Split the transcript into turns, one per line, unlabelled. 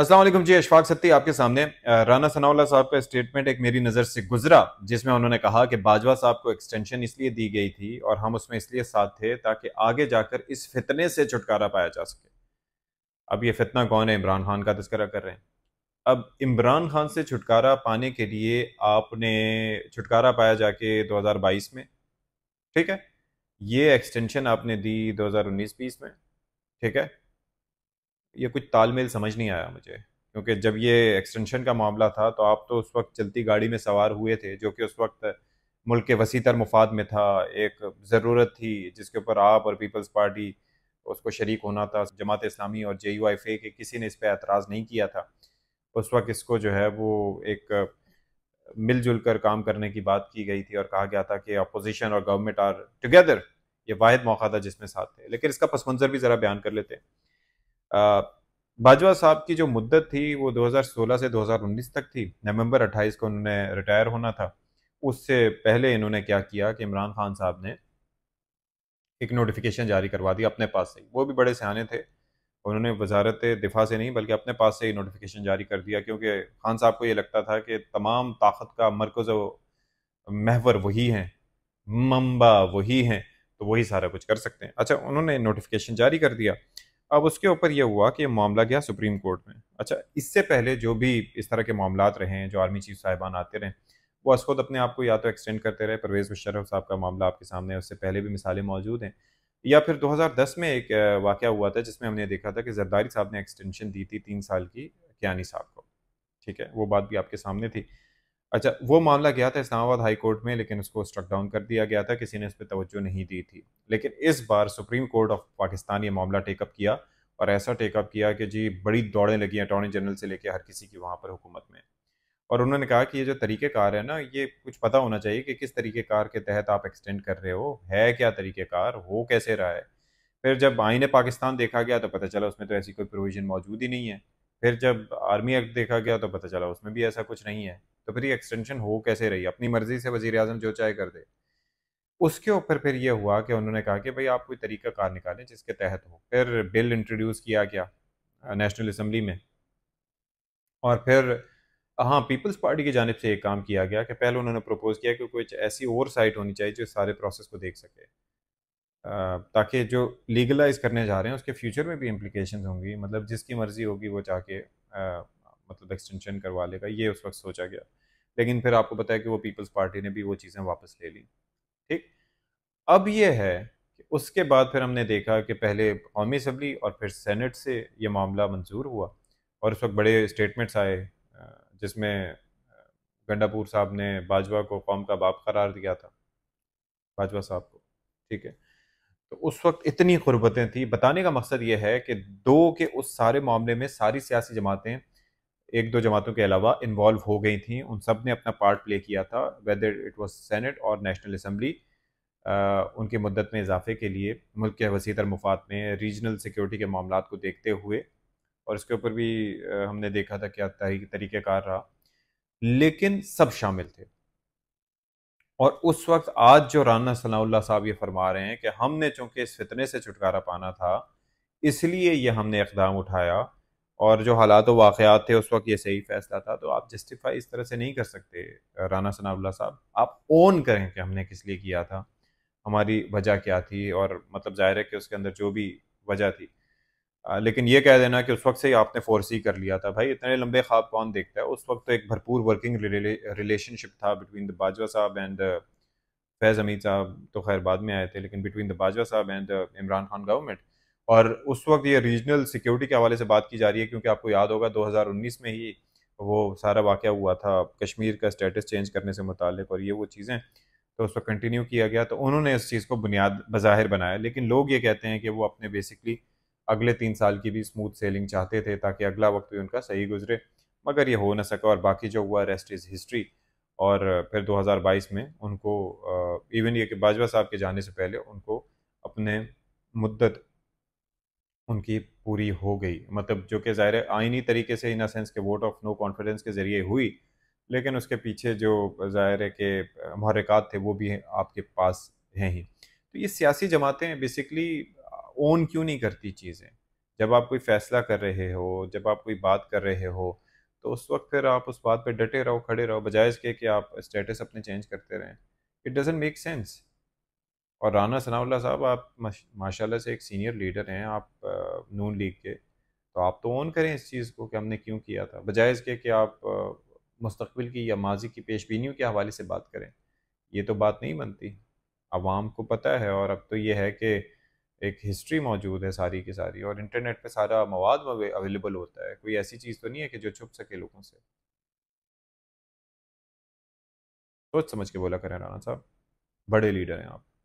असलम जी अशफाक सत्ती आपके सामने राना सनाउल्ला साहब का स्टेटमेंट एक मेरी नज़र से गुजरा जिसमें उन्होंने कहा कि बाजवा साहब को एक्सटेंशन इसलिए दी गई थी और हम उसमें इसलिए साथ थे ताकि आगे जाकर इस फितने से छुटकारा पाया जा सके अब ये फितना कौन है इमरान खान का तस्करा कर रहे हैं अब इमरान खान से छुटकारा पाने के लिए आपने छुटकारा पाया जाके दो में ठीक है ये एक्सटेंशन आपने दी दो हज़ार में ठीक है ये कुछ तालमेल समझ नहीं आया मुझे क्योंकि जब ये एक्सटेंशन का मामला था तो आप तो उस वक्त चलती गाड़ी में सवार हुए थे जो कि उस वक्त मुल्क के वसी तर मुफाद में था एक ज़रूरत थी जिसके ऊपर आप और पीपल्स पार्टी उसको शरीक होना था जमात इस्लामी और जे यू आई फे के किसी ने इस पर एतराज़ नहीं किया था उस वक्त इसको जो है वो एक मिलजुल कर काम करने की बात की गई थी और कहा गया था कि अपोजिशन और गवर्नमेंट आर टुगेदर ये वाद मौका था जिसमें साथ थे लेकिन इसका पस मंज़र भी ज़रा बयान कर लेते हैं बाजवा साहब की जो मुद्दत थी वो 2016 से 2019 तक थी नवंबर 28 को उन्होंने रिटायर होना था उससे पहले इन्होंने क्या किया कि इमरान खान साहब ने एक नोटिफिकेशन जारी करवा दिया अपने पास से वो भी बड़े सियाने थे उन्होंने वजारत दिफा से नहीं बल्कि अपने पास से ही नोटिफिकेशन जारी कर दिया क्योंकि खान साहब को ये लगता था कि तमाम ताकत का मरकज़ महवर वही हैं मम्बा वही हैं तो वही सारा कुछ कर सकते हैं अच्छा उन्होंने नोटिफिकेशन जारी कर दिया अब उसके ऊपर यह हुआ कि मामला गया सुप्रीम कोर्ट में अच्छा इससे पहले जो भी इस तरह के मामला रहे हैं जो आर्मी चीफ साहिबान आते रहे वो असखुद अपने आप को या तो एक्सटेंड करते रहे परवेज़ मुशरफ साहब का मामला आपके सामने है उससे पहले भी मिसालें मौजूद हैं या फिर 2010 में एक वाक़ हुआ था जिसमें हमने देखा था कि जरदारी साहब ने एक्सटेंशन दी थी तीन साल की क्या साहब को ठीक है वो बात भी आपके सामने थी अच्छा वो मामला गया था इस्लामाबाद हाई कोर्ट में लेकिन उसको स्ट्रक डाउन कर दिया गया था किसी ने इस पर तवज्जो नहीं दी थी लेकिन इस बार सुप्रीम कोर्ट ऑफ पाकिस्तान ये मामला टेकअप किया और ऐसा टेकअप किया कि जी बड़ी दौड़ें लगी अटॉर्नी जनरल से लेकर हर किसी की वहाँ पर हुकूमत में और उन्होंने कहा कि ये जो तरीक़ेकार है ना ये कुछ पता होना चाहिए कि किस तरीक़ेकार के तहत आप एक्सटेंड कर रहे हो है क्या तरीक़ेकार हो कैसे रहा है फिर जब आईन पाकिस्तान देखा गया तो पता चला उसमें तो ऐसी कोई प्रोविज़न मौजूद ही नहीं है फिर जब आर्मी एक्ट देखा गया तो पता चला उसमें भी ऐसा कुछ नहीं है तो फिर ये एक्सटेंशन हो कैसे रही अपनी मर्जी से वजीर अजम जो चाहे कर दे उसके ऊपर फिर ये हुआ कि उन्होंने कहा कि भाई आप कोई तरीका कार निकालें जिसके तहत हो फिर बिल इंट्रोड्यूस किया गया नेशनल असम्बली में और फिर हाँ पीपल्स पार्टी की जानब से एक काम किया गया कि पहले उन्होंने प्रपोज़ किया कि कोई ऐसी और साइट होनी चाहिए जो सारे प्रोसेस को देख सके ताकि जो लीगलाइज करने जा रहे हैं उसके फ्यूचर में भी इम्प्लिकेशन होंगी मतलब जिसकी मर्ज़ी होगी वो जाके मतलब एक्सटेंशन करवा लेगा ये उस वक्त सोचा गया लेकिन फिर आपको पता है कि वो पीपल्स पार्टी ने भी वो चीज़ें वापस ले ली ठीक अब ये है कि उसके बाद फिर हमने देखा कि पहले कौमी असम्बली और फिर सेनेट से ये मामला मंजूर हुआ और उस वक्त बड़े स्टेटमेंट्स आए जिसमें गंडापुर साहब ने बाजवा को कौम का बाप करार दिया था बाजवा साहब को ठीक है तो उस वक्त इतनी गुर्बतें थी बताने का मकसद ये है कि दो के उस सारे मामले में सारी सियासी जमातें एक दो जमातों के अलावा इन्वॉल्व हो गई थी उन सब ने अपना पार्ट प्ले किया था वेदर इट वॉज सेनेट और नेशनल असम्बली उनके मदत में इजाफे के लिए मुल्क के वसी मफाद में रीजनल सिक्योरिटी के मामला को देखते हुए और इसके ऊपर भी हमने देखा था क्या तरीक़ार रहा लेकिन सब शामिल थे और उस वक्त आज जो राना सनाउल्ला साहब ये फरमा रहे हैं कि हमने चूँकि इस फितने से छुटकारा पाना था इसलिए यह हमने इकदाम उठाया और जो हालात वाक़ात थे उस वक्त ये सही फैसला था तो आप जस्टिफाई इस तरह से नहीं कर सकते राना सनाउल्ला साहब आप ओन करें कि हमने किस लिए किया था हमारी वजह क्या थी और मतलब जाहिर है कि उसके अंदर जो भी वजह थी आ, लेकिन ये कह देना कि उस वक्त से ही आपने फोर्स ही कर लिया था भाई इतने लंबे ख्वाब कौन देखता है उस वक्त तो एक भरपूर वर्किंग रिलेशनशिप था बिटवीन द बाजवा साहब एंड फैज़ हमीद साहब तो खैर बाद में आए थे लेकिन बिटवीन द बाजवा साहब एंड इमरान खान गवर्नमेंट और उस वक्त ये रीजनल सिक्योरिटी के हवाले से बात की जा रही है क्योंकि आपको याद होगा 2019 में ही वो सारा वाक़ हुआ था कश्मीर का स्टेटस चेंज करने से मुतक और ये वो चीज़ें तो उस वक्त कंटिन्यू किया गया तो उन्होंने इस चीज़ को बुनियाद बज़ाहिर बनाया लेकिन लोग ये कहते हैं कि वो अपने बेसिकली अगले तीन साल की भी स्मूथ सेलिंग चाहते थे ताकि अगला वक्त भी उनका सही गुजरे मगर ये हो ना सका और बाकी जो हुआ रेस्ट इज़ हिस्ट्री और फिर 2022 में उनको इवन ये कि बाजवा साहब के जाने से पहले उनको अपने मुद्दत उनकी पूरी हो गई मतलब जो कि ज़ाहिर आइनी तरीके से इन सेंस के वोट ऑफ नो कॉन्फिडेंस के ज़रिए हुई लेकिन उसके पीछे जो ज़ाहिर के महरक़ात थे वो भी आपके पास हैं ही तो ये सियासी जमातें बेसिकली ओन क्यों नहीं करती चीज़ें जब आप कोई फ़ैसला कर रहे हो जब आप कोई बात कर रहे हो तो उस वक्त फिर आप उस बात पर डटे रहो खड़े रहो बजाय इसके कि आप स्टेटस अपने चेंज करते रहें इट डजेंट मेक सेंस और राना सनाउल्ला साहब आप माशाल्लाह से एक सीनियर लीडर हैं आप नून लीग के तो आप तो ऑन करें इस चीज़ को कि हमने क्यों किया था बजाय इसके कि आप मुस्तबिल की या माजी की पेशबीनी के हवाले से बात करें ये तो बात नहीं बनती आवाम को पता है और अब तो ये है कि एक हिस्ट्री मौजूद है सारी की सारी और इंटरनेट पे सारा मवाद अवेलेबल होता है कोई ऐसी चीज़ तो नहीं है कि जो छुप सके लोगों से सोच समझ के बोला करें राना साहब बड़े लीडर हैं आप